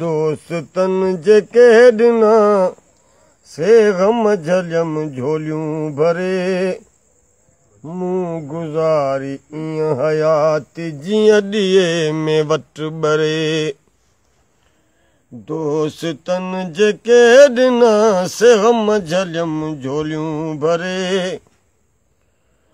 दोस्तनि सेवम झलि झोलियूं भरे मूं गुज़ारी जीअं ॾिए में वटि भरे दोस्तनि जे केॾिना غم झलियमि झोलियूं भरे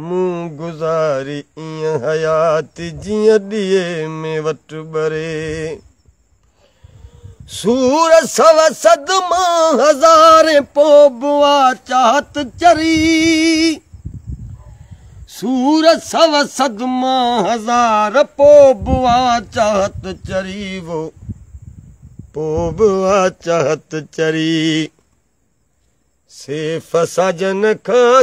मूं गुज़ारी ईअं हयात जीअं ॾींहं में वटि भरे सूर सव सद मां हज़ार पोब आ चाहत चरी सूर सव सद मां हज़ार पोब चाहत चरी वो पोब चाहत चरी सेफ सजन खां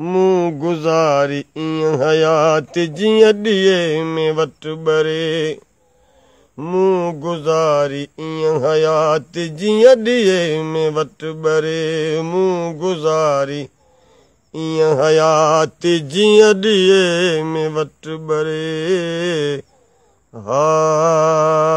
मूं गुज़ारी ईअं हयात जीअं अॾिए में वटि भरे मूं गुज़ारी ईअं हयात जीअं जींंॾिए में वटि भरे मूं गुज़ारी ईअं हयात जीअं जींंॾिए में वटि भरे हा